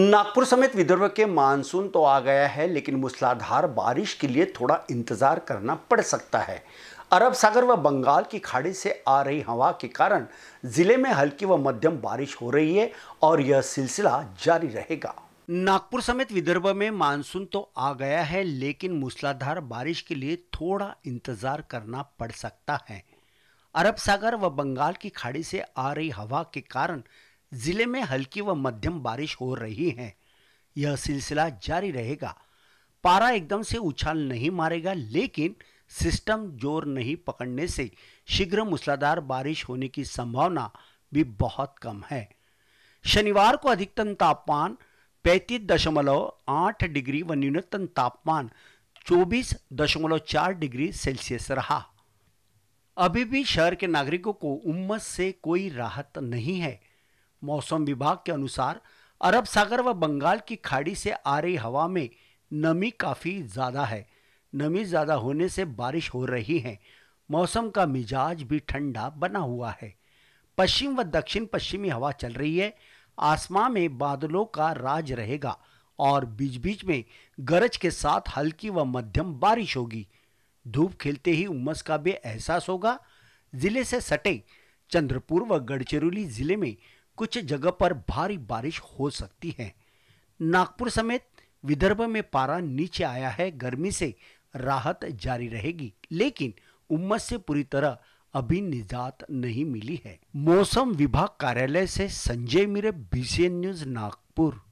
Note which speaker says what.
Speaker 1: नागपुर समेत विदर्भ के मानसून तो आ गया है लेकिन मूसलाधार बारिश के लिए थोड़ा इंतज़ार करना पड़ सकता है अरब सागर व बंगाल की खाड़ी से आ रही हवा के कारण ज़िले में हल्की व मध्यम बारिश हो रही है और यह सिलसिला जारी रहेगा नागपुर समेत विदर्भ में मानसून तो आ गया है लेकिन मूसलाधार बारिश के लिए थोड़ा इंतज़ार करना पड़ सकता है अरब सागर व बंगाल की खाड़ी से आ रही हवा के कारण जिले में हल्की व मध्यम बारिश हो रही है यह सिलसिला जारी रहेगा पारा एकदम से उछाल नहीं मारेगा लेकिन सिस्टम जोर नहीं पकड़ने से शीघ्र मूसलाधार बारिश होने की संभावना भी बहुत कम है शनिवार को अधिकतम तापमान पैंतीस दशमलव आठ डिग्री व न्यूनतम तापमान चौबीस दशमलव चार डिग्री सेल्सियस रहा अभी भी शहर के नागरिकों को उम्मस से कोई राहत नहीं है मौसम विभाग के अनुसार अरब सागर व बंगाल की खाड़ी से आ रही हवा में नमी काफ़ी ज़्यादा है नमी ज़्यादा होने से बारिश हो रही है मौसम का मिजाज भी ठंडा बना हुआ है पश्चिम व दक्षिण पश्चिमी हवा चल रही है आसमां में बादलों का राज रहेगा और बीच बीच में गरज के साथ हल्की व मध्यम बारिश होगी धूप खिलते ही उमस का भी एहसास होगा जिले से सटे चंद्रपुर व गढ़चिरौली जिले में कुछ जगह पर भारी बारिश हो सकती है नागपुर समेत विदर्भ में पारा नीचे आया है गर्मी से राहत जारी रहेगी लेकिन उम्मस से पूरी तरह अभी निजात नहीं मिली है मौसम विभाग कार्यालय से संजय मिरे बीसीएन न्यूज नागपुर